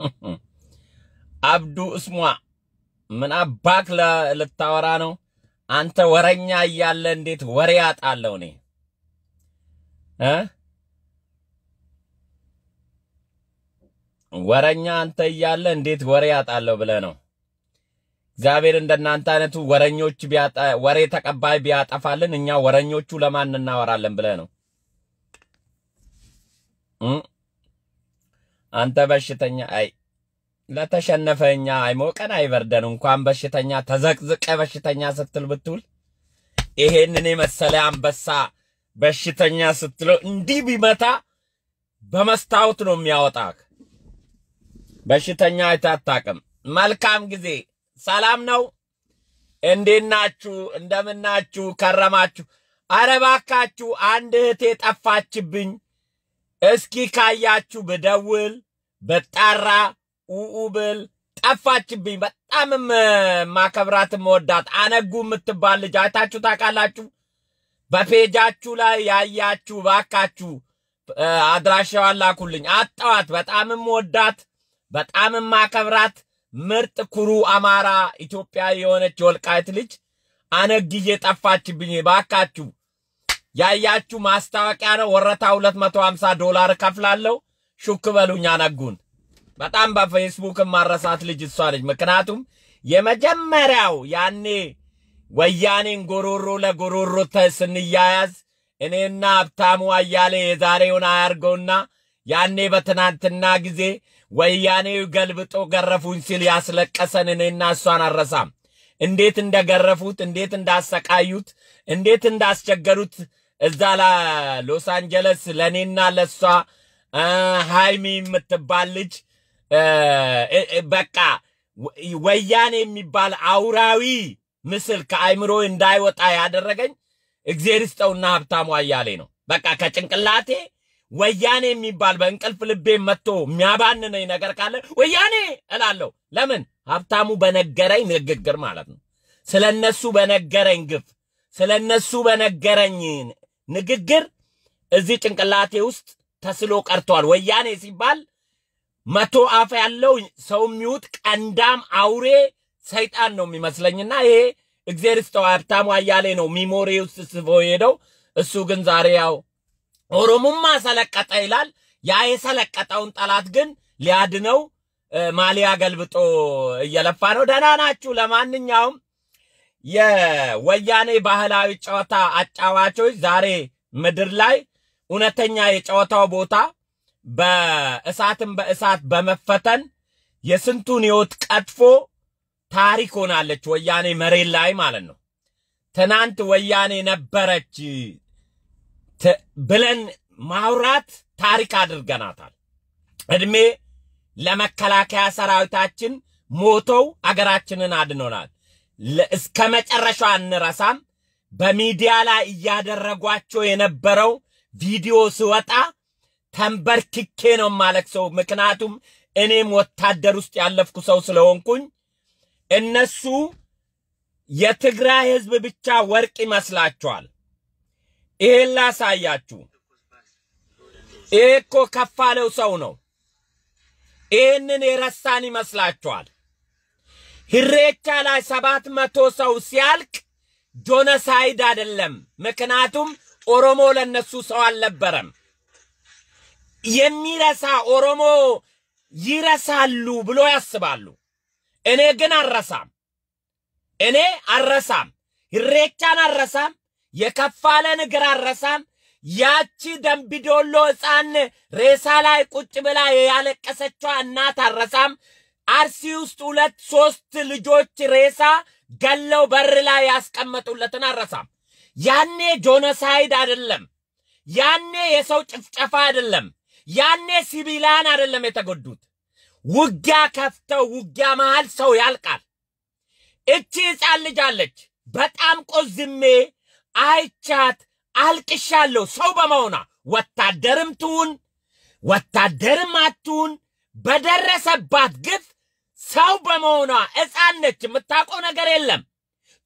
አብዱ እስሟ ምን አባክ ልታወራ ነው? አንተ ወረኛ እያለ እንዴት ወሬ አጣለው? እኔ ወረኛ አንተ እያለ እንዴት ወሬ አጣለው ብለ ነው። እግዚአብሔር እንደናንተ አይነቱ ወረኞች ወሬ ተቀባይ ቢያጠፋልን እኛ ወረኞቹ ለማን እናወራለን ብለ ነው። አንተ በሽተኛ አይ ለተሸነፈኛ አይሞቀን አይበርደን እንኳን በሽተኛ ተዘቅዝቀ በሽተኛ ስትል ብትውል ይሄንን የመሰለ አንበሳ በሽተኛ ስትለው እንዲህ ቢመታ በመስታወት ነው የሚያወጣክ። በሽተኛ አይታታቅም። መልካም ጊዜ። ሰላም ነው። እንዴት ናችሁ? እንደምናችሁ ከረማችሁ? አረ እባካችሁ አንድ እህቴ ጠፋችብኝ። እስኪ ካያችሁ ብደውል በጣራ ውብል ጠፋችብኝ። በጣምም ማከብራት መወዳት አነጉ የምትባል ልጅ አይታችሁ ታውቃላችሁ። በፔጃችሁ ላይ ያያችሁ ባካችሁ አድራሻዋን ላኩልኝ። አጣዋት። በጣምም ወዳት፣ በጣምም ማከብራት፣ ምርጥ ኩሩ አማራ ኢትዮጵያዊ የሆነች የወልቃይት ልጅ አነግዬ ጠፋችብኝ። ባካችሁ ያያችሁ ማስታወቂያ ነው። ወረታ 250 ዶላር ከፍላለሁ። ሹክ በሉኝ አነጉን። በጣም በፌስቡክ ማረሳት ልጅ እሷ ልጅ። ምክንያቱም የመጀመሪያው ያኔ ወያኔን ጎሮሮ ለጎሮሮ ስንያያዝ እኔና ሀብታሙ አያሌ የዛሬውን አያርገውና ያኔ በትናንትና ጊዜ ወያኔው ገልብጦ ገረፉኝ ሲል ያስለቀሰን እኔና እሷን አረሳም። እንዴት እንደገረፉት፣ እንዴት እንዳሰቃዩት፣ እንዴት እንዳስቸገሩት እዛ ሎስ አንጀለስ ለእኔና ለእሷ ሃይሚ የምትባል ልጅ በቃ ወያኔ የሚባል አውራዊ ምስል ከአይምሮ እንዳይወጣ ያደረገኝ እግዜር ይስጠውና ሀብታሙ አያሌ ነው። በቃ ከጭንቅላቴ ወያኔ የሚባል በእንቅልፍ ልቤ መጥቶ የሚያባንነኝ ነገር ካለ ወያኔ እላለሁ። ለምን ሀብታሙ በነገረኝ ንግግር ማለት ነው። ስለ እነሱ በነገረኝ ግፍ፣ ስለ እነሱ በነገረኝ ንግግር እዚህ ጭንቅላቴ ውስጥ ተስሎ ቀርቷል። ወያኔ ሲባል መቶ አፍ ያለው ሰው የሚውጥ ቀንዳም አውሬ ሰይጣን ነው የሚመስለኝና ይሄ እግዜር ስተው ሀብታሙ አያሌ ነው ሚሞሪ ውስጥ ስቦ ሄደው። እሱ ግን ዛሬ ያው ኦሮሞማ ሰለቀጠ ይላል። ያ የሰለቀጠውን ጠላት ግን ሊያድነው ማሊያ ገልብጦ እየለፋ ነው። ደህና ናችሁ? ለማንኛውም የወያኔ ባህላዊ ጨዋታ አጫዋቾች ዛሬ ምድር ላይ እውነተኛ የጨዋታው ቦታ በእሳትም በእሳት በመፈተን የስንቱን ህይወት ቀጥፎ ታሪክ ሆናለች ወያኔ መሬት ላይ ማለት ነው። ትናንት ወያኔ ነበረች ብለን ማውራት ታሪክ አድርገናታል። እድሜ ለመከላከያ ሰራዊታችን ሞተው አገራችንን አድኖናል። እስከ መጨረሻ አንረሳም። በሚዲያ ላይ እያደረጓቸው የነበረው ቪዲዮ ሲወጣ ተንበርክኬ ነው ሰው ምክንያቱም እኔም ወታደር ውስጥ ያለፍኩ ሰው ስለሆንኩኝ እነሱ የትግራይ ህዝብ ብቻ ወርቅ ይመስላችኋል። ይሄን ላሳያችሁ። ይሄ እኮ ከፋለው ሰው ነው። ይህንን የረሳን ይመስላችኋል። ሂሬቻ ላይ ሰባት መቶ ሰው ሲያልቅ ጆነሳይድ አይደለም። ምክንያቱም ኦሮሞ ለነሱ ሰው አልነበረም። የሚረሳ ኦሮሞ ይረሳሉ ብሎ ያስባሉ። እኔ ግን አረሳም። እኔ አረሳም። ኢሬቻን አረሳም። የከፋለ ነገር አረሳም። ያቺ ደምቢዶሎ ሕፃን ሬሳ ላይ ቁጭ ብላ ያለቀሰችዋ እናት አረሳም። አርሲ ውስጥ ሁለት ሶስት ልጆች ሬሳ ገለው በር ላይ ያስቀመጡለትን አረሳም። ያኔ ጆኖሳይድ አይደለም። ያኔ የሰው ጭፍጨፋ አይደለም። ያኔ ሲቪላን አይደለም የተጎዱት። ውጊያ ከፍተው ውጊያ መሃል ሰው ያልቃል። እቺ ህፃን ልጅ አለች። በጣም ቆዝሜ አይቻት አልቅሻለሁ። ሰው በመሆኗ ወታደርም ትሁን ወታደርም አትሁን በደረሰባት ግፍ ሰው በመሆኗ እፃን ነች። የምታውቀው ነገር የለም።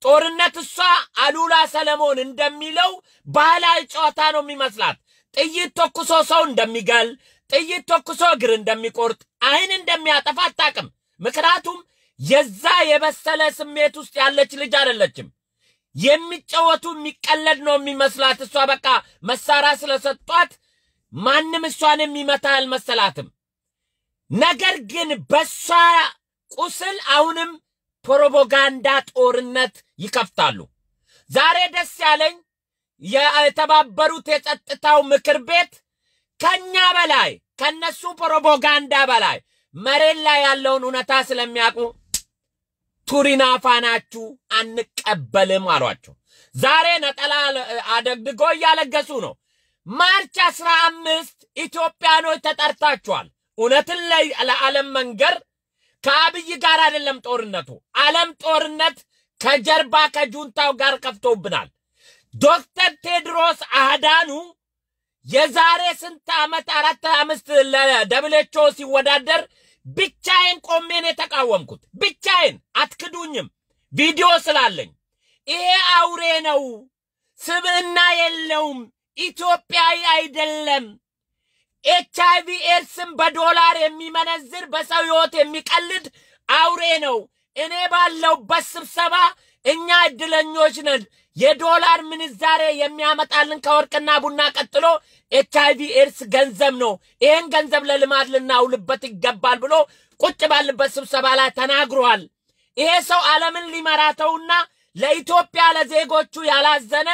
ጦርነት እሷ አሉላ ሰለሞን እንደሚለው ባህላዊ ጨዋታ ነው የሚመስላት። ጥይት ተኩሶ ሰው እንደሚገል፣ ጥይት ተኩሶ እግር እንደሚቆርጥ፣ አይን እንደሚያጠፋ አታቅም። ምክንያቱም የዛ የበሰለ ስሜት ውስጥ ያለች ልጅ አይደለችም። የሚጫወቱ የሚቀለድ ነው የሚመስላት። እሷ በቃ መሳሪያ ስለሰጧት ማንም እሷን የሚመታ አልመሰላትም። ነገር ግን በሷ ቁስል አሁንም ፕሮፓጋንዳ ጦርነት ይከፍታሉ። ዛሬ ደስ ያለኝ የተባበሩት የጸጥታው ምክር ቤት ከኛ በላይ ከነሱ ፕሮፓጋንዳ በላይ መሬት ላይ ያለውን እውነታ ስለሚያውቁ ቱሪናፋናችሁ አንቀበልም አሏቸው። ዛሬ ነጠላ አደግድጎ እያለገሱ ነው። ማርች አስራ አምስት ኢትዮጵያኖች ተጠርታችኋል። እውነትን ለዓለም መንገር ከአብይ ጋር አይደለም ጦርነቱ። ዓለም ጦርነት ከጀርባ ከጁንታው ጋር ከፍቶብናል። ዶክተር ቴድሮስ አዳኑ የዛሬ ስንት ዓመት አራት አምስት ለደብሌቾ ሲወዳደር ብቻዬን ቆሜን የተቃወምኩት ብቻዬን አትክዱኝም፣ ቪዲዮ ስላለኝ ይሄ አውሬ ነው፣ ስብዕና የለውም፣ ኢትዮጵያዊ አይደለም፣ ኤች አይቪ ኤድስን በዶላር የሚመነዝር በሰው ህይወት የሚቀልድ አውሬ ነው። እኔ ባለውበት ስብሰባ እኛ እድለኞች ነን። የዶላር ምንዛሬ የሚያመጣልን ከወርቅና ቡና ቀጥሎ ኤች ቪ ኤድስ ገንዘብ ነው። ይህን ገንዘብ ለልማት ልናውልበት ይገባል ብሎ ቁጭ ባልበት ስብሰባ ላይ ተናግሯል። ይሄ ሰው ዓለምን ሊመራተውና ለኢትዮጵያ ለዜጎቹ ያላዘነ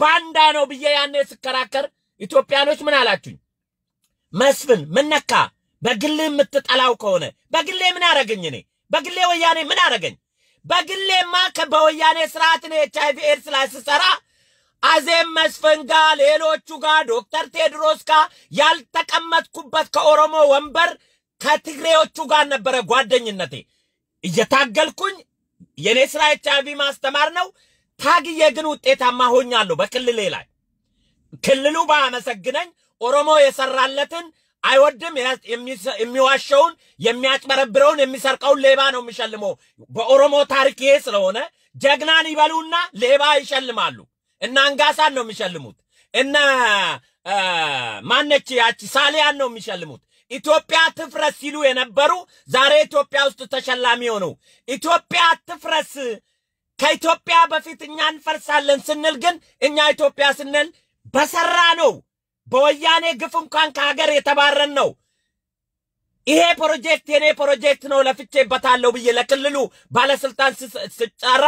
ባንዳ ነው ብዬ ያኔ ስከራከር ኢትዮጵያኖች ምን አላችሁኝ? መስፍን ምነካ በግሌ የምትጠላው ከሆነ በግሌ ምን አረገኝ? እኔ በግሌ ወያኔ ምን አረገኝ? በግሌማ በወያኔ ስርዓትን ኤች አይቪ ኤድስ ላይ ስሰራ አዜም መስፍን ጋ ሌሎቹ ጋር ዶክተር ቴድሮስ ጋ ያልተቀመጥኩበት ከኦሮሞ ወንበር ከትግሬዎቹ ጋር ነበረ ጓደኝነቴ። እየታገልኩኝ የእኔ ስራ ኤች አይቪ ማስተማር ነው። ታግዬ ግን ውጤታማ ሆኛለሁ በክልሌ ላይ። ክልሉ ባመሰግነኝ ኦሮሞ የሰራለትን አይወድም። የሚዋሸውን፣ የሚያጭበረብረውን፣ የሚሰርቀውን ሌባ ነው የሚሸልመው። በኦሮሞ ታሪክ ይሄ ስለሆነ ጀግናን ይበሉና ሌባ ይሸልማሉ። እነ አንጋሳን ነው የሚሸልሙት። እነ ማነች ያቺ ሳሊያን ነው የሚሸልሙት። ኢትዮጵያ ትፍረስ ሲሉ የነበሩ ዛሬ ኢትዮጵያ ውስጥ ተሸላሚ ሆኑ። ኢትዮጵያ ትፍረስ ከኢትዮጵያ በፊት እኛ እንፈርሳለን ስንል ግን እኛ ኢትዮጵያ ስንል በሰራ ነው በወያኔ ግፍ እንኳን ከሀገር የተባረን ነው። ይሄ ፕሮጀክት የኔ ፕሮጀክት ነው ለፍቼበታለሁ ብዬ ለክልሉ ባለስልጣን ስጫራ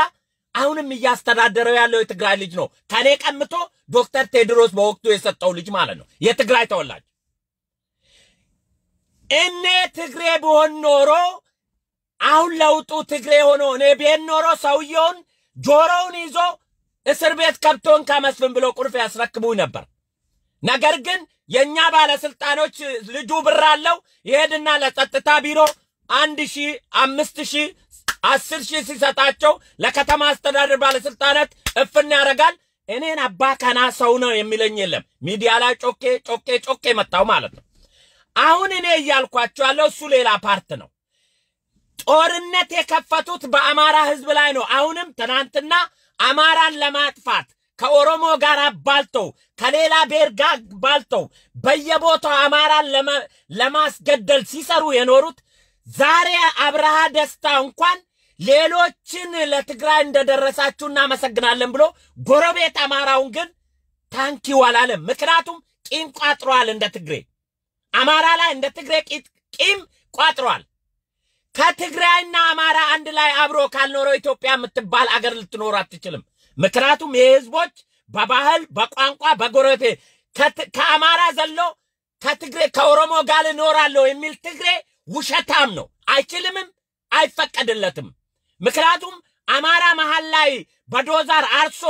አሁንም እያስተዳደረው ያለው የትግራይ ልጅ ነው። ከኔ ቀምቶ ዶክተር ቴድሮስ በወቅቱ የሰጠው ልጅ ማለት ነው። የትግራይ ተወላጅ እኔ ትግሬ ብሆን ኖሮ አሁን ለውጡ ትግሬ ሆኖ እኔ ቤት ኖሮ ሰውየውን ጆሮውን ይዞ እስር ቤት ከብቶን ከመስፍን ብሎ ቁልፍ ያስረክቡኝ ነበር። ነገር ግን የእኛ ባለስልጣኖች ልጁ ብር አለው ይሄድና ለጸጥታ ቢሮ አንድ ሺ አምስት ሺ አስር ሺህ ሲሰጣቸው ለከተማ አስተዳደር ባለስልጣናት እፍን ያደርጋል። እኔን አባ ከና ሰው ነው የሚለኝ የለም። ሚዲያ ላይ ጮኬ ጮኬ ጮኬ መጣው ማለት ነው። አሁን እኔ እያልኳቸው ያለው እሱ ሌላ ፓርት ነው። ጦርነት የከፈቱት በአማራ ህዝብ ላይ ነው። አሁንም ትናንትና አማራን ለማጥፋት ከኦሮሞ ጋር አባልተው ከሌላ ብሔር ጋር አባልተው በየቦታው አማራን ለማስገደል ሲሰሩ የኖሩት ዛሬ አብርሃ ደስታ እንኳን ሌሎችን ለትግራይ እንደደረሳችሁ እናመሰግናለን ብሎ ጎረቤት አማራውን ግን ታንኪ አላለም። ምክንያቱም ቂም ቋጥሯል። እንደ ትግሬ አማራ ላይ እንደ ትግሬ ቂም ቋጥሯል። ከትግራይና አማራ አንድ ላይ አብሮ ካልኖረው ኢትዮጵያ የምትባል አገር ልትኖር አትችልም። ምክንያቱም የህዝቦች በባህል በቋንቋ በጎረቤ ከአማራ ዘሎ ከትግሬ ከኦሮሞ ጋር እኖራለሁ የሚል ትግሬ ውሸታም ነው። አይችልምም፣ አይፈቀድለትም። ምክንያቱም አማራ መሀል ላይ በዶዛር አርሶ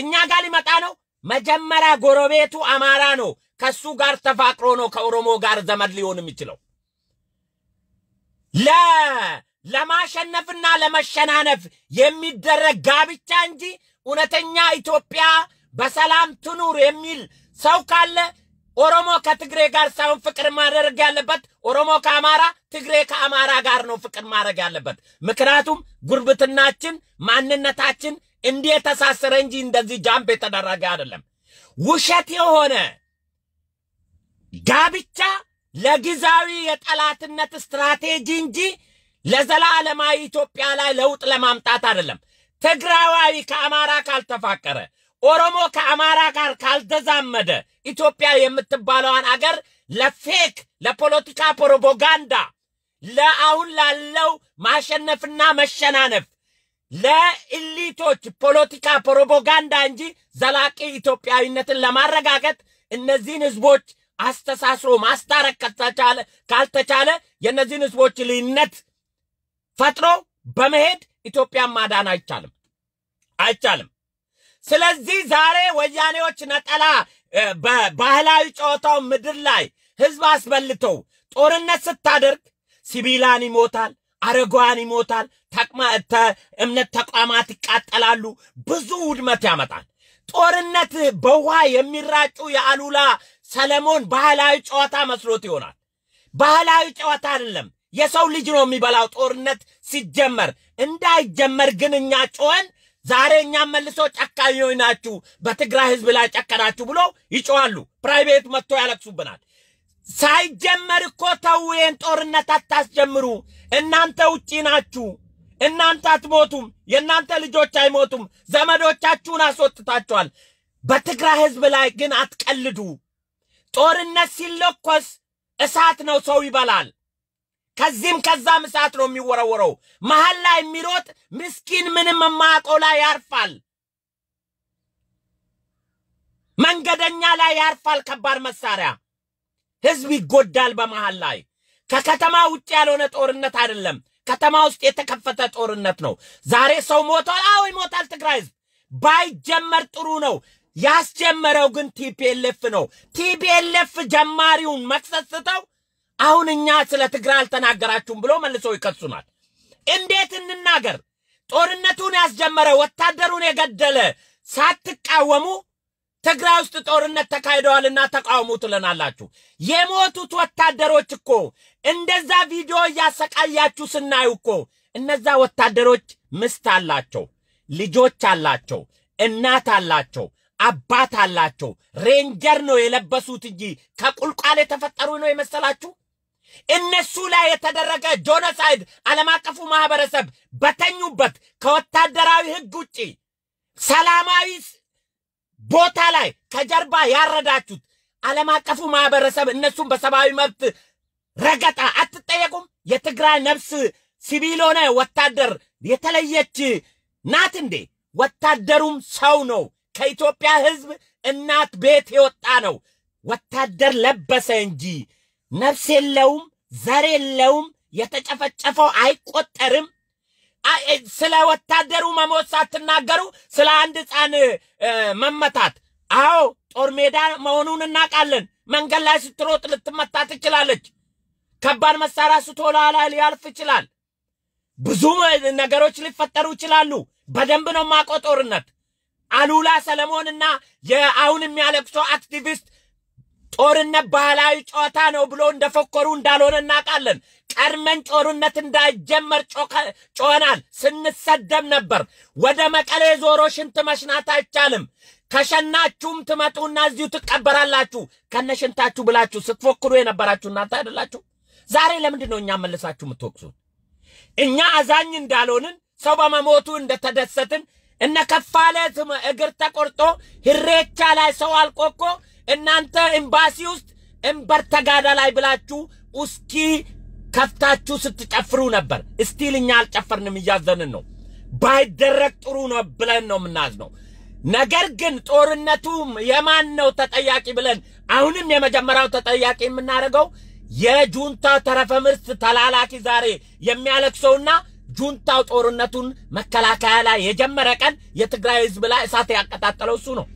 እኛ ጋር ሊመጣ ነው። መጀመሪያ ጎረቤቱ አማራ ነው። ከሱ ጋር ተፋቅሮ ነው ከኦሮሞ ጋር ዘመድ ሊሆን የሚችለው። ለማሸነፍና ለመሸናነፍ የሚደረግ ጋብቻ እንጂ እውነተኛ ኢትዮጵያ በሰላም ትኑር የሚል ሰው ካለ ኦሮሞ ከትግሬ ጋር ሳይሆን ፍቅር ማድረግ ያለበት ኦሮሞ ከአማራ ትግሬ ከአማራ ጋር ነው ፍቅር ማድረግ ያለበት። ምክንያቱም ጉርብትናችን ማንነታችን የተሳሰረ እንጂ እንደዚህ ጃምፕ የተደረገ አይደለም። ውሸት የሆነ ጋብቻ ለጊዜያዊ የጠላትነት ስትራቴጂ እንጂ ለዘላለማዊ ኢትዮጵያ ላይ ለውጥ ለማምጣት አይደለም። ትግራዋዊ ከአማራ ካልተፋቀረ፣ ኦሮሞ ከአማራ ጋር ካልተዛመደ ኢትዮጵያ የምትባለዋን አገር ለፌክ ለፖለቲካ ፕሮፓጋንዳ ለአሁን ላለው ማሸነፍና መሸናነፍ ለኢሊቶች ፖለቲካ ፕሮፓጋንዳ እንጂ ዘላቂ ኢትዮጵያዊነትን ለማረጋገጥ እነዚህን ህዝቦች አስተሳስሮ ማስታረቅ ካልተቻለ የእነዚህን ህዝቦች ልዩነት ፈጥሮ በመሄድ ኢትዮጵያን ማዳን አይቻልም አይቻልም። ስለዚህ ዛሬ ወያኔዎች ነጠላ በባህላዊ ጨዋታው ምድር ላይ ህዝብ አስበልተው ጦርነት ስታደርግ ሲቪላን ይሞታል፣ አረጓን ይሞታል፣ እምነት ተቋማት ይቃጠላሉ፣ ብዙ ውድመት ያመጣል። ጦርነት በውሃ የሚራጩ የአሉላ ሰለሞን ባህላዊ ጨዋታ መስሎት ይሆናል። ባህላዊ ጨዋታ አይደለም። የሰው ልጅ ነው የሚበላው። ጦርነት ሲጀመር እንዳይጀመር ግን እኛ ጮኸን ዛሬ እኛም መልሶ ጨካኞች ናችሁ፣ በትግራይ ህዝብ ላይ ጨከናችሁ ብሎ ይጮዋሉ። ፕራይቬት መጥቶ ያለቅሱብናል። ሳይጀመር እኮ ተው፣ ይህን ጦርነት አታስጀምሩ። እናንተ ውጪ ናችሁ። እናንተ አትሞቱም። የእናንተ ልጆች አይሞቱም። ዘመዶቻችሁን አስወጥታችኋል። በትግራይ ህዝብ ላይ ግን አትቀልዱ። ጦርነት ሲለኮስ እሳት ነው፣ ሰው ይበላል። ከዚህም ከዛም እሳት ነው የሚወረወረው። መሀል ላይ የሚሮጥ ምስኪን ምንም የማያውቀው ላይ ያርፋል። መንገደኛ ላይ ያርፋል ከባድ መሳሪያ። ህዝብ ይጎዳል በመሀል ላይ። ከከተማ ውጭ ያልሆነ ጦርነት አይደለም፣ ከተማ ውስጥ የተከፈተ ጦርነት ነው። ዛሬ ሰው ሞቷል። አዎ ይሞታል። ትግራይ ህዝብ ባይጀመር ጥሩ ነው። ያስጀመረው ግን ቲፒኤልኤፍ ነው። ቲፒኤልኤፍ ጀማሪውን ስተው አሁን እኛ ስለ ትግራይ አልተናገራችሁም ብሎ መልሶ ይከሱናል። እንዴት እንናገር? ጦርነቱን ያስጀመረ ወታደሩን የገደለ ሳትቃወሙ ትግራይ ውስጥ ጦርነት ተካሂደዋልና ተቃውሙ ትለናላችሁ። የሞቱት ወታደሮች እኮ እንደዛ ቪዲዮ እያሰቃያችሁ ስናዩ እኮ እነዛ ወታደሮች ምስት አላቸው፣ ልጆች አላቸው፣ እናት አላቸው፣ አባት አላቸው። ሬንጀር ነው የለበሱት እንጂ ከቁልቋል የተፈጠሩ ነው የመሰላችሁ? እነሱ ላይ የተደረገ ጆኖሳይድ ዓለም አቀፉ ማህበረሰብ በተኙበት ከወታደራዊ ህግ ውጪ ሰላማዊ ቦታ ላይ ከጀርባ ያረዳችሁት ዓለም አቀፉ ማህበረሰብ እነሱም በሰብአዊ መብት ረገጣ አትጠየቁም? የትግራይ ነፍስ ሲቪል ሆነ ወታደር የተለየች ናት እንዴ? ወታደሩም ሰው ነው። ከኢትዮጵያ ህዝብ እናት ቤት የወጣ ነው። ወታደር ለበሰ እንጂ ነፍስ የለውም። ዘር የለውም። የተጨፈጨፈው አይቆጠርም። ስለ ወታደሩ መሞት ሳትናገሩ ስለ አንድ ህፃን መመታት፣ አዎ ጦር ሜዳ መሆኑን እናውቃለን። መንገድ ላይ ስትሮጥ ልትመታ ትችላለች። ከባድ መሳሪያ ስትወላ ላይ ሊያልፍ ይችላል። ብዙ ነገሮች ሊፈጠሩ ይችላሉ። በደንብ ነው ማቆ ጦርነት አሉላ ሰለሞንና የአሁን የሚያለቅሶ አክቲቪስት ጦርነት ባህላዊ ጨዋታ ነው ብሎ እንደፎከሩ እንዳልሆነ እናውቃለን። ቀድመን ጦርነት እንዳይጀመር ጮኸናል፣ ስንሰደብ ነበር። ወደ መቀሌ ዞሮ ሽንት መሽናት አይቻልም። ከሸናችሁም ትመጡና እዚሁ ትቀበራላችሁ ከነ ሽንታችሁ ብላችሁ ስትፎክሩ የነበራችሁ እናንተ አይደላችሁ? ዛሬ ለምንድን ነው እኛ መልሳችሁ የምትወቅሱ? እኛ አዛኝ እንዳልሆንን ሰው በመሞቱ እንደተደሰትን እነ ከፋለ እግር ተቆርጦ ህሬቻ ላይ ሰው አልቆ እናንተ ኤምባሲ ውስጥ እምበር ተጋዳ ላይ ብላችሁ ውስኪ ከፍታችሁ ስትጨፍሩ ነበር። እስቲል እኛ አልጨፈርንም፣ እያዘንን ነው። ባይደረግ ጥሩ ነው ብለን ነው የምናዝነው። ነገር ግን ጦርነቱም የማን ነው ተጠያቂ ብለን አሁንም የመጀመሪያው ተጠያቂ የምናደርገው የጁንታ ተረፈ ምርት ተላላኪ ዛሬ የሚያለቅሰውና ጁንታው ጦርነቱን መከላከያ ላይ የጀመረ ቀን የትግራይ ህዝብ ላይ እሳት ያቀጣጠለው እሱ ነው።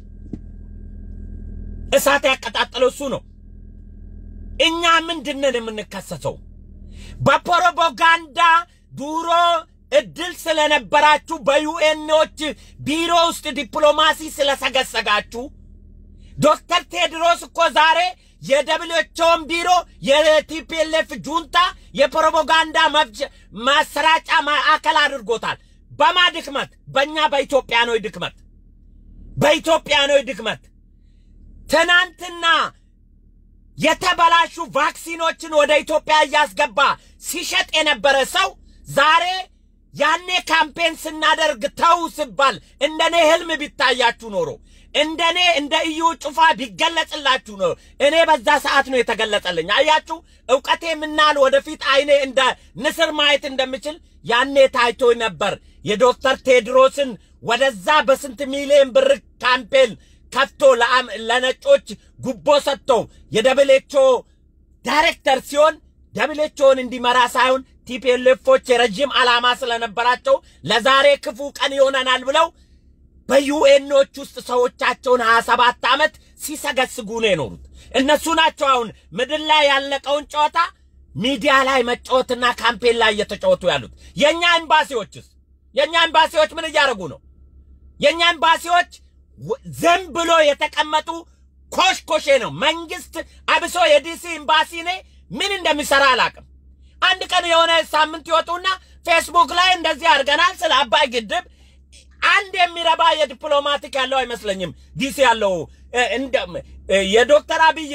እሳት ያቀጣጠለው እሱ ነው። እኛ ምንድነን የምንከሰሰው? በፕሮፓጋንዳ ዱሮ እድል ስለነበራችሁ በዩኤኖች ቢሮ ውስጥ ዲፕሎማሲ ስለሰገሰጋችሁ ዶክተር ቴድሮስ እኮ ዛሬ የደብልቸውን ቢሮ የቲፒኤልኤፍ ጁንታ የፕሮፓጋንዳ ማሰራጫ ማዕከል አድርጎታል። በማ ድክመት? በእኛ በኢትዮጵያኖች ድክመት፣ በኢትዮጵያኖች ድክመት ትናንትና የተበላሹ ቫክሲኖችን ወደ ኢትዮጵያ እያስገባ ሲሸጥ የነበረ ሰው ዛሬ ያኔ ካምፔን ስናደርግ ተው ስባል እንደኔ ህልም ቢታያችሁ ኖሮ እንደኔ እንደ እዩ ጩፋ ቢገለጽላችሁ ነው። እኔ በዛ ሰዓት ነው የተገለጸልኝ። አያችሁ እውቀቴ ምናል ወደፊት አይኔ እንደ ንስር ማየት እንደምችል ያኔ ታይቶ ነበር። የዶክተር ቴድሮስን ወደዛ በስንት ሚሊዮን ብር ካምፔን ከፍቶ ለነጮች ጉቦ ሰጥቶ የደብሌቾ ዳይሬክተር ሲሆን ደብሌቾን እንዲመራ ሳይሆን ቲፒኤልኤፎች የረዥም ዓላማ ስለነበራቸው ለዛሬ ክፉ ቀን ይሆነናል ብለው በዩኤኖች ውስጥ ሰዎቻቸውን 27 ዓመት ሲሰገስጉ ነው የኖሩት። እነሱ ናቸው አሁን ምድር ላይ ያለቀውን ጨዋታ ሚዲያ ላይ መጫወትና ካምፔን ላይ እየተጫወቱ ያሉት። የእኛ ኤምባሲዎችስ? የእኛ ኤምባሲዎች ምን እያደረጉ ነው? የእኛ ኤምባሲዎች ዘን ብሎ የተቀመጡ ኮሽኮሼ ነው። መንግስት አብሶ የዲሲ ኤምባሲ እኔ ምን እንደሚሰራ አላቅም። አንድ ቀን የሆነ ሳምንት ይወጡና ፌስቡክ ላይ እንደዚህ አድርገናል ስለ አባይ ግድብ አንድ የሚረባ የዲፕሎማቲክ ያለው አይመስለኝም። ዲሲ ያለው የዶክተር አብይ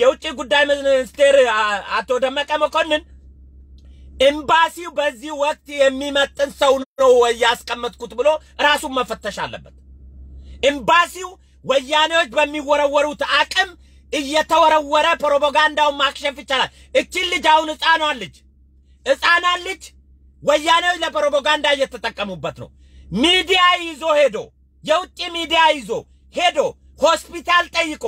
የውጭ ጉዳይ ሚኒስቴር አቶ ደመቀ መኮንን ኤምባሲው በዚህ ወቅት የሚመጥን ሰው ነው ያስቀመጥኩት ብሎ ራሱን መፈተሽ አለበት። ኤምባሲው ወያኔዎች በሚወረወሩት አቅም እየተወረወረ ፕሮፓጋንዳውን ማክሸፍ ይቻላል። እችን ልጅ አሁን ህፃኗን ልጅ ህፃኗን ልጅ ወያኔዎች ለፕሮፓጋንዳ እየተጠቀሙበት ነው። ሚዲያ ይዞ ሄዶ የውጭ ሚዲያ ይዞ ሄዶ ሆስፒታል ጠይቆ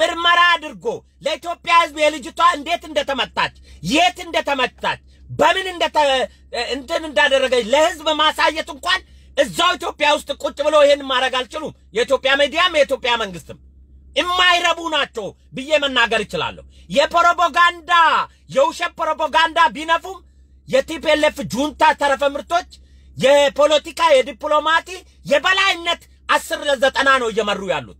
ምርመራ አድርጎ ለኢትዮጵያ ህዝብ የልጅቷ እንዴት እንደተመታች የት እንደተመታች በምን እንትን እንዳደረገች ለህዝብ ማሳየት እንኳን እዛው ኢትዮጵያ ውስጥ ቁጭ ብሎ ይሄን ማድረግ አልችሉም። የኢትዮጵያ ሚዲያም የኢትዮጵያ መንግስትም የማይረቡ ናቸው ብዬ መናገር ይችላለሁ። የፕሮፓጋንዳ የውሸት ፕሮፓጋንዳ ቢነፉም የቲፒኤልኤፍ ጁንታ ተረፈ ምርቶች የፖለቲካ የዲፕሎማቲ የበላይነት አስር ለዘጠና ነው እየመሩ ያሉት።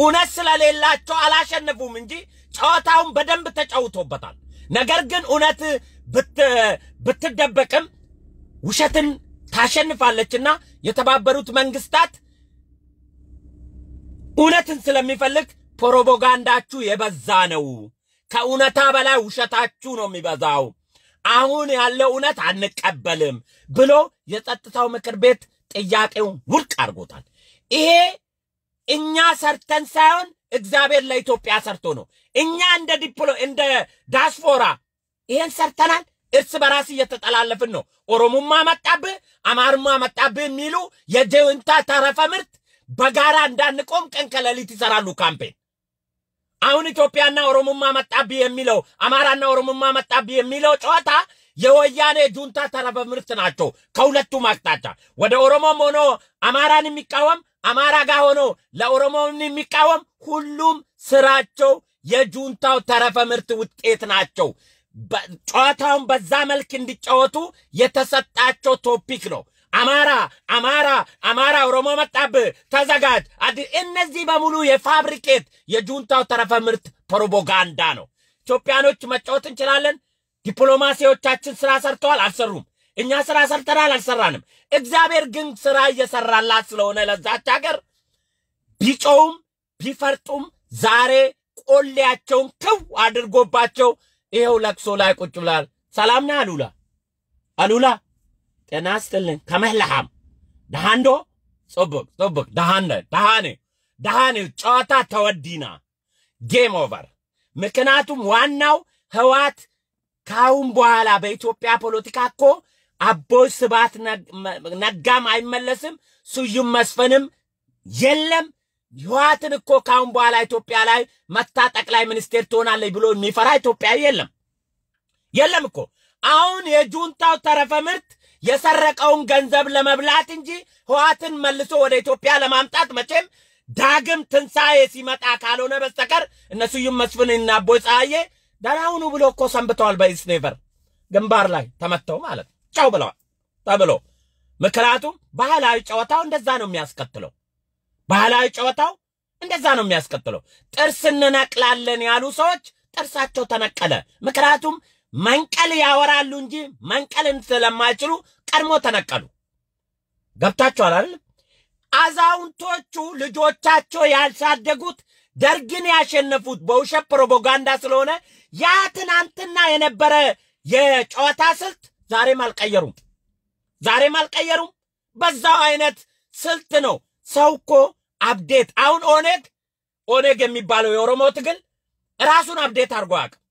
እውነት ስለሌላቸው አላሸነፉም እንጂ ጨዋታውን በደንብ ተጫውቶበታል። ነገር ግን እውነት ብትደበቅም ውሸትን ታሸንፋለችና የተባበሩት መንግስታት እውነትን ስለሚፈልግ ፕሮፓጋንዳችሁ የበዛ ነው። ከእውነታ በላይ ውሸታችሁ ነው የሚበዛው። አሁን ያለው እውነት አንቀበልም ብሎ የጸጥታው ምክር ቤት ጥያቄውን ውድቅ አድርጎታል። ይሄ እኛ ሰርተን ሳይሆን እግዚአብሔር ለኢትዮጵያ ሰርቶ ነው። እኛ እንደ ዲፕሎ እንደ ዳስፖራ ይሄን ሰርተናል። እርስ በራስ እየተጠላለፍን ነው። ኦሮሞማ መጣብህ፣ አማርማ መጣብህ የሚሉ የጀንታ ተረፈ ምርት በጋራ እንዳንቆም ቀን ከሌሊት ይሰራሉ ካምፔን። አሁን ኢትዮጵያና ኦሮሞማ መጣብህ የሚለው አማራና ኦሮሞማ መጣብህ የሚለው ጨዋታ የወያኔ ጁንታ ተረፈ ምርት ናቸው። ከሁለቱም አቅጣጫ ወደ ኦሮሞም ሆኖ አማራን የሚቃወም አማራ ጋር ሆኖ ለኦሮሞን የሚቃወም ሁሉም ስራቸው የጁንታው ተረፈ ምርት ውጤት ናቸው። ጨዋታውን በዛ መልክ እንዲጫወቱ የተሰጣቸው ቶፒክ ነው። አማራ አማራ አማራ ኦሮሞ መጣብ ተዘጋጅ። እነዚህ በሙሉ የፋብሪኬት የጁንታው ተረፈ ምርት ፕሮፓጋንዳ ነው። ኢትዮጵያኖች መጫወት እንችላለን። ዲፕሎማሲዎቻችን ስራ ሰርተዋል፣ አልሰሩም። እኛ ስራ ሰርተናል፣ አልሰራንም። እግዚአብሔር ግን ስራ እየሰራላት ስለሆነ ለዛች ሀገር ቢጮውም ቢፈርጡም ዛሬ ቆሌያቸውን ክው አድርጎባቸው ይኸው ለቅሶ ላይ ቁጭ ብላል። ሰላም ነህ አሉላ? አሉላ ጤና ይስጥልኝ። ከመህለሃም ደሃንዶ ጽቡቅ ጽቡቅ ደሃነ ደሃኔ ደሃኔ ጨዋታ ተወዲና ጌም ኦቨር። ምክንያቱም ዋናው ህዋት ካሁን በኋላ በኢትዮጵያ ፖለቲካ እኮ አቦይ ስብሃት ነጋም አይመለስም፣ ስዩም መስፍንም የለም። ህወሓትን እኮ ካሁን በኋላ ኢትዮጵያ ላይ መታ ጠቅላይ ሚኒስቴር ትሆናለች ብሎ የሚፈራ ኢትዮጵያዊ የለም የለም እኮ አሁን የጁንታው ተረፈ ምርት የሰረቀውን ገንዘብ ለመብላት እንጂ ህወሓትን መልሶ ወደ ኢትዮጵያ ለማምጣት መቼም ዳግም ትንሣኤ ሲመጣ ካልሆነ በስተቀር እነ ስዩም መስፍንና አቦይ ፀሐዬ ደህና ብሎ እኮ ሰንብተዋል። በኢስኔቨር ግንባር ላይ ተመተው ማለት ጨው ብለዋል ተብሎ ምክንያቱም ባህላዊ ጨዋታው እንደዛ ነው የሚያስከትለው። ባህላዊ ጨዋታው እንደዛ ነው የሚያስቀጥለው። ጥርስ እንነቅላለን ያሉ ሰዎች ጥርሳቸው ተነቀለ። ምክንያቱም መንቀል ያወራሉ እንጂ መንቀልን ስለማይችሉ ቀድሞ ተነቀሉ። ገብታችኋል አይደል? አዛውንቶቹ ልጆቻቸው ያልሳደጉት ደርግን ያሸነፉት በውሸት ፕሮፓጋንዳ ስለሆነ ያ ትናንትና የነበረ የጨዋታ ስልት ዛሬም አልቀየሩም፣ ዛሬም አልቀየሩም። በዛው አይነት ስልት ነው ሰው እኮ አብዴት አሁን ኦነግ ኦነግ የሚባለው የኦሮሞ ትግል ራሱን አብዴት አድርጎ አቅም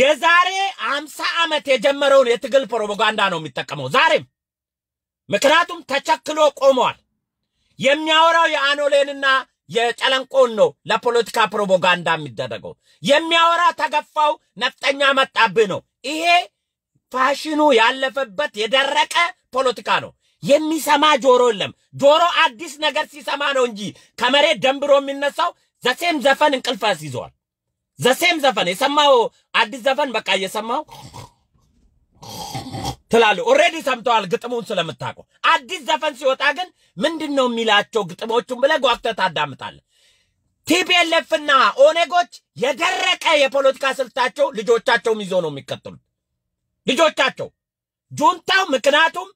የዛሬ አምሳ ዓመት የጀመረውን የትግል ፕሮፓጋንዳ ነው የሚጠቀመው ዛሬም። ምክንያቱም ተቸክሎ ቆመዋል። የሚያወራው የአኖሌንና የጨለንቆን ነው ለፖለቲካ ፕሮፓጋንዳ የሚደረገው። የሚያወራ ተገፋው፣ ነፍጠኛ መጣብህ ነው። ይሄ ፋሽኑ ያለፈበት የደረቀ ፖለቲካ ነው። የሚሰማ ጆሮ የለም። ጆሮ አዲስ ነገር ሲሰማ ነው እንጂ ከመሬት ደንብሮ የሚነሳው ዘሴም ዘፈን እንቅልፍ ያስይዘዋል። ዘሴም ዘፈን የሰማው አዲስ ዘፈን በቃ እየሰማው ትላለ። ኦሬዲ ሰምተዋል ግጥሙን ስለምታውቀው። አዲስ ዘፈን ሲወጣ ግን ምንድን ነው የሚላቸው ግጥሞቹን ብለህ ጓግተህ ታዳምጣለህ። ቲፒኤልኤፍና ኦኔጎች የደረቀ የፖለቲካ ስልታቸው ልጆቻቸውም ይዞ ነው የሚከተሉት ልጆቻቸው ጁንታው ምክንያቱም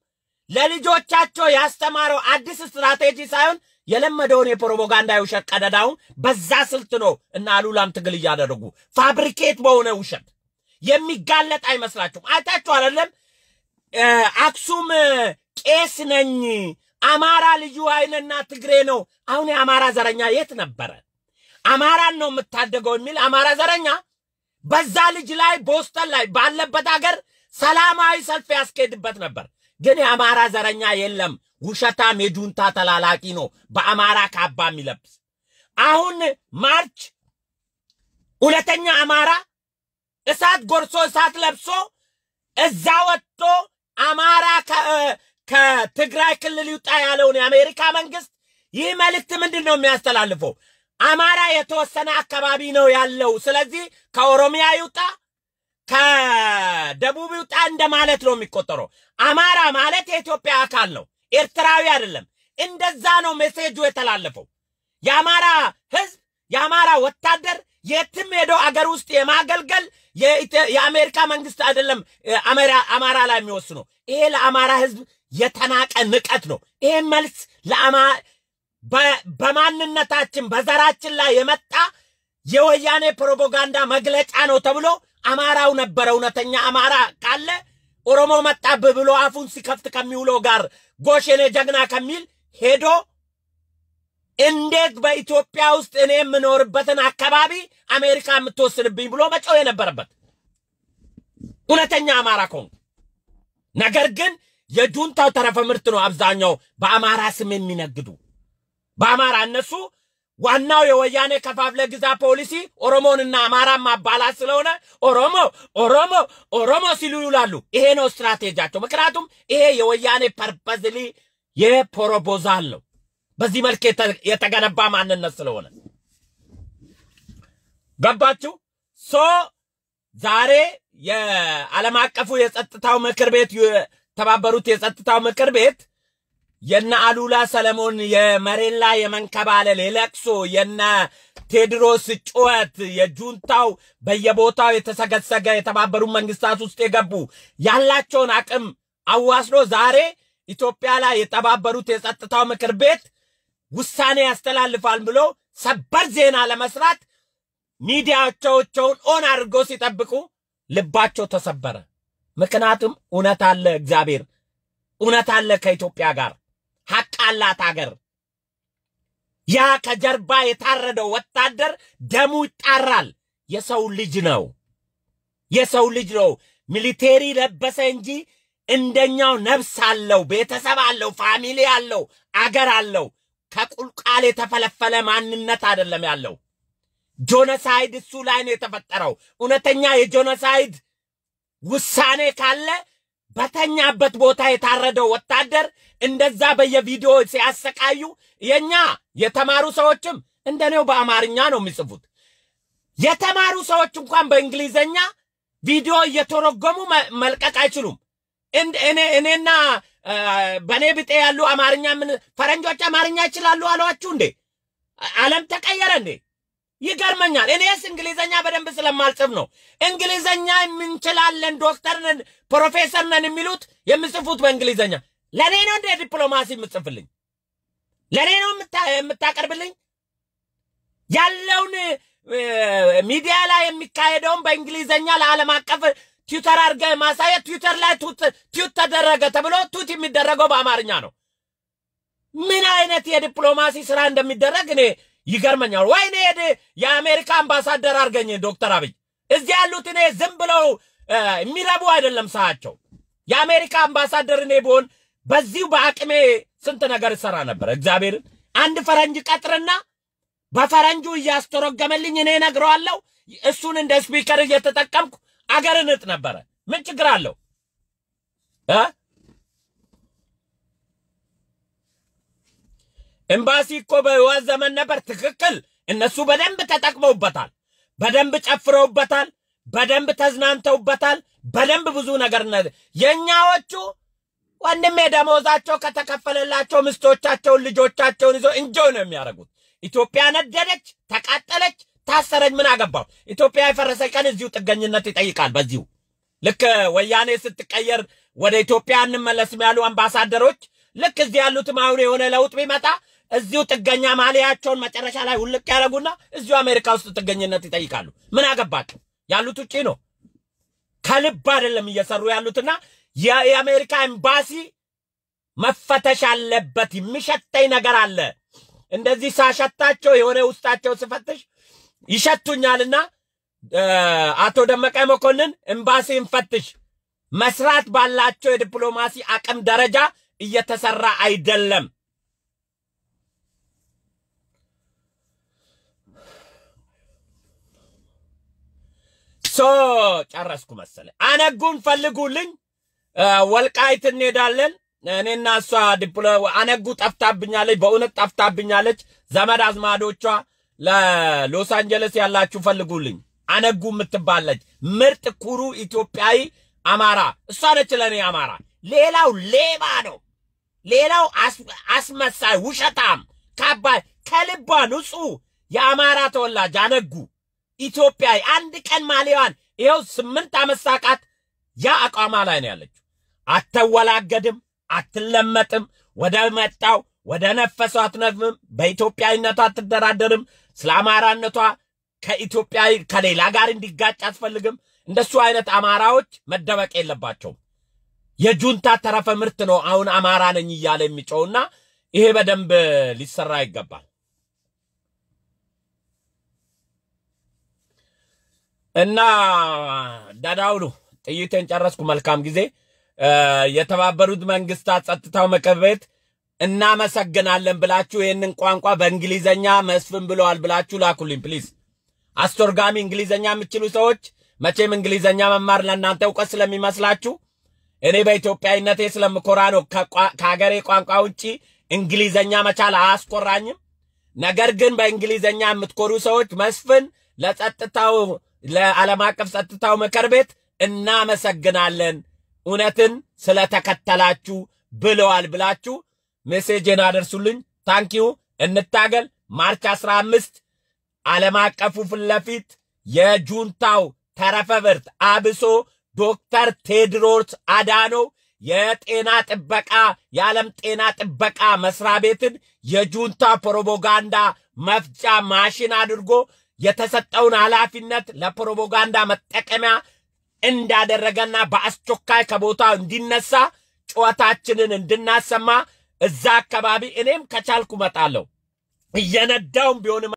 ለልጆቻቸው ያስተማረው አዲስ ስትራቴጂ ሳይሆን የለመደውን የፕሮፓጋንዳ የውሸት ቀደዳውን በዛ ስልት ነው እና አሉላም ትግል እያደረጉ ፋብሪኬት በሆነ ውሸት የሚጋለጥ አይመስላችሁም? አይታችሁ አይደለም? አክሱም ቄስ ነኝ አማራ ልዩ አይነና ትግሬ ነው። አሁን የአማራ ዘረኛ የት ነበረ? አማራን ነው የምታደገው የሚል አማራ ዘረኛ በዛ ልጅ ላይ ቦስተን ላይ ባለበት አገር ሰላማዊ ሰልፍ ያስኬድበት ነበር። ግን የአማራ ዘረኛ የለም። ውሸታም የጁንታ ተላላቂ ነው፣ በአማራ ካባ የሚለብስ አሁን ማርች ሁለተኛ አማራ እሳት ጎርሶ እሳት ለብሶ እዛ ወጥቶ አማራ ከትግራይ ክልል ይውጣ ያለውን የአሜሪካ መንግስት ይህ መልእክት ምንድን ነው የሚያስተላልፈው? አማራ የተወሰነ አካባቢ ነው ያለው። ስለዚህ ከኦሮሚያ ይውጣ ከደቡብ ይውጣ እንደማለት ነው የሚቆጠረው። አማራ ማለት የኢትዮጵያ አካል ነው፣ ኤርትራዊ አይደለም። እንደዛ ነው ሜሴጁ የተላለፈው። የአማራ ህዝብ፣ የአማራ ወታደር የትም ሄዶ አገር ውስጥ የማገልገል የአሜሪካ መንግስት አይደለም አማራ ላይ የሚወስነው። ይሄ ለአማራ ህዝብ የተናቀ ንቀት ነው። ይሄ መልስ በማንነታችን በዘራችን ላይ የመጣ የወያኔ ፕሮፓጋንዳ መግለጫ ነው ተብሎ አማራው ነበረ እውነተኛ አማራ ካለ ኦሮሞ መጣብህ ብሎ አፉን ሲከፍት ከሚውለው ጋር ጎሽ የኔ ጀግና ከሚል ሄዶ እንዴት በኢትዮጵያ ውስጥ እኔ የምኖርበትን አካባቢ አሜሪካ የምትወስንብኝ ብሎ መጮህ የነበረበት እውነተኛ አማራ ከሆንክ። ነገር ግን የጁንታው ተረፈ ምርት ነው አብዛኛው በአማራ ስም የሚነግዱ በአማራ እነሱ ዋናው የወያኔ ከፋፍለ ግዛ ፖሊሲ ኦሮሞንና አማራን ማባላት ስለሆነ ኦሮሞ ኦሮሞ ኦሮሞ ሲሉ ይውላሉ። ይሄ ነው ስትራቴጂያቸው። ምክንያቱም ይሄ የወያኔ ፐርፐዝሊ የፕሮፖዛል ነው። በዚህ መልክ የተገነባ ማንነት ስለሆነ ገባችሁ? ሶ ዛሬ የዓለም አቀፉ የጸጥታው ምክር ቤት የተባበሩት የጸጥታው ምክር ቤት የነ አሉላ ሰለሞን የመሬላ የመንከባለል የለቅሶ የነ ቴድሮስ ጩኸት የጁንታው በየቦታው የተሰገሰገ የተባበሩ መንግስታት ውስጥ የገቡ ያላቸውን አቅም አዋስዶ ዛሬ ኢትዮጵያ ላይ የተባበሩት የጸጥታው ምክር ቤት ውሳኔ ያስተላልፋል ብሎ ሰበር ዜና ለመስራት ሚዲያዎቻቸውን ኦን አድርገው ሲጠብቁ ልባቸው ተሰበረ። ምክንያቱም እውነት አለ፣ እግዚአብሔር እውነት አለ ከኢትዮጵያ ጋር ሀቅ አላት አገር። ያ ከጀርባ የታረደው ወታደር ደሙ ይጣራል። የሰው ልጅ ነው፣ የሰው ልጅ ነው። ሚሊቴሪ ለበሰ እንጂ እንደኛው ነፍስ አለው፣ ቤተሰብ አለው፣ ፋሚሊ አለው፣ አገር አለው። ከቁልቃል የተፈለፈለ ማንነት አይደለም ያለው። ጆኖሳይድ እሱ ላይ ነው የተፈጠረው። እውነተኛ የጆኖሳይድ ውሳኔ ካለ በተኛበት ቦታ የታረደው ወታደር እንደዛ በየቪዲዮ ሲያሰቃዩ የኛ የተማሩ ሰዎችም እንደኔው በአማርኛ ነው የሚጽፉት። የተማሩ ሰዎች እንኳን በእንግሊዘኛ ቪዲዮ እየተረጎሙ መልቀቅ አይችሉም። እኔና በእኔ ብጤ ያሉ አማርኛ ምን ፈረንጆች አማርኛ ይችላሉ አሏችሁ እንዴ? ዓለም ተቀየረ እንዴ? ይገርመኛል። እኔስ እንግሊዘኛ በደንብ ስለማልጽፍ ነው። እንግሊዘኛ የምንችላለን ዶክተር ነን ፕሮፌሰር ነን የሚሉት የምጽፉት በእንግሊዘኛ። ለእኔ ነው እንደ ዲፕሎማሲ የምጽፍልኝ? ለእኔ ነው የምታቀርብልኝ? ያለውን ሚዲያ ላይ የሚካሄደውን በእንግሊዘኛ ለዓለም አቀፍ ትዊተር አድርገ ማሳየት። ትዊተር ላይ ትዊት ተደረገ ተብሎ ትዊት የሚደረገው በአማርኛ ነው። ምን አይነት የዲፕሎማሲ ስራ እንደሚደረግ እኔ ይገርመኛል። ወይኔ የአሜሪካ አምባሳደር አድርገኝ ዶክተር አብይ እዚህ ያሉት እኔ ዝም ብለው የሚረቡ አይደለም ሰዓቸው። የአሜሪካ አምባሳደር እኔ ብሆን በዚሁ በአቅሜ ስንት ነገር እሰራ ነበር። እግዚአብሔርን አንድ ፈረንጅ ቀጥርና በፈረንጁ እያስተረገመልኝ እኔ ነግረዋለሁ። እሱን እንደ ስፒከር እየተጠቀምኩ አገርን እጥ ነበረ። ምን ችግር አለው? ኤምባሲ እኮ በህዋት ዘመን ነበር። ትክክል። እነሱ በደንብ ተጠቅመውበታል፣ በደንብ ጨፍረውበታል፣ በደንብ ተዝናንተውበታል፣ በደንብ ብዙ ነገር የእኛዎቹ ወንድሜ ደመወዛቸው ከተከፈለላቸው ሚስቶቻቸውን ልጆቻቸውን ይዞ እንጆይ ነው የሚያደርጉት። ኢትዮጵያ ነደደች፣ ተቃጠለች፣ ታሰረች፣ ምን አገባው? ኢትዮጵያ የፈረሰ ቀን እዚሁ ጥገኝነት ይጠይቃል። በዚሁ ልክ ወያኔ ስትቀየር ወደ ኢትዮጵያ እንመለስም ያሉ አምባሳደሮች ልክ እዚህ ያሉትም አሁን የሆነ ለውጥ ቢመጣ እዚሁ ጥገኛ ማሊያቸውን መጨረሻ ላይ ውልቅ ያደረጉና እዚሁ አሜሪካ ውስጥ ጥገኝነት ይጠይቃሉ። ምን አገባቸው? ያሉት ውጪ ነው። ከልብ አይደለም እየሰሩ ያሉትና የአሜሪካ ኤምባሲ መፈተሽ አለበት። የሚሸተኝ ነገር አለ። እንደዚህ ሳሸታቸው የሆነ ውስጣቸው ስፈትሽ ይሸቱኛልና አቶ ደመቀ መኮንን ኤምባሲ እንፈትሽ፣ መስራት ባላቸው የዲፕሎማሲ አቅም ደረጃ እየተሰራ አይደለም። ሶ ጨረስኩ መሰለ። አነጉን ፈልጉልኝ፣ ወልቃይት እንሄዳለን። እኔና እሷ ዲፕሎ አነጉ ጠፍታብኛለች፣ በእውነት ጠፍታብኛለች። ዘመድ አዝማዶቿ ለሎስ አንጀለስ ያላችሁ ፈልጉልኝ። አነጉ የምትባለች ምርጥ ኩሩ ኢትዮጵያዊ አማራ፣ እሷ ነች ለእኔ አማራ። ሌላው ሌባ ነው። ሌላው አስመሳይ ውሸታም፣ ካባ ከልባ ንጹህ የአማራ ተወላጅ አነጉ ኢትዮጵያ አንድ ቀን ማሊያዋን ይኸው ስምንት ዓመት ሳቃት። ያ አቋማ ላይ ነው ያለችው። አትወላገድም፣ አትለመጥም፣ ወደ መጣው ወደ ነፈሰው አትነግምም፣ በኢትዮጵያዊነቷ አትደራደርም፣ ስለ አማራነቷ ከኢትዮጵያ ከሌላ ጋር እንዲጋጭ አትፈልግም። እንደሱ አይነት አማራዎች መደበቅ የለባቸውም። የጁንታ ተረፈ ምርት ነው አሁን አማራ ነኝ እያለ የሚጮውና ይሄ በደንብ ሊሰራ ይገባል። እና ዳዳውሉ ጥይቴን ጨረስኩ። መልካም ጊዜ። የተባበሩት መንግስታት ጸጥታው ምክር ቤት እናመሰግናለን ብላችሁ ይህንን ቋንቋ በእንግሊዘኛ መስፍን ብለዋል ብላችሁ ላኩልኝ ፕሊዝ። አስተርጋሚ እንግሊዘኛ የምችሉ ሰዎች መቼም እንግሊዘኛ መማር ለእናንተ እውቀት ስለሚመስላችሁ እኔ በኢትዮጵያዊነቴ ስለምኮራ ነው። ከሀገሬ ቋንቋ ውጭ እንግሊዘኛ መቻል አያስኮራኝም። ነገር ግን በእንግሊዘኛ የምትኮሩ ሰዎች መስፍን ለጸጥታው ለዓለም አቀፍ ጸጥታው ምክር ቤት እናመሰግናለን እውነትን ስለተከተላችሁ ብለዋል ብላችሁ ሜሴጅን አደርሱልኝ። ታንኪዩ። እንታገል። ማርች 15 ዓለም አቀፉ ፊት ለፊት የጁንታው ተረፈብርት አብሶ ዶክተር ቴድሮስ አዳኖ የጤና ጥበቃ የዓለም ጤና ጥበቃ መስሪያ ቤትን የጁንታ ፕሮፓጋንዳ መፍጫ ማሽን አድርጎ የተሰጠውን ኃላፊነት ለፕሮፓጋንዳ መጠቀሚያ እንዳደረገና በአስቸኳይ ከቦታው እንዲነሳ ጩኸታችንን እንድናሰማ እዛ አካባቢ እኔም ከቻልኩ መጣለሁ እየነዳውም ቢሆንም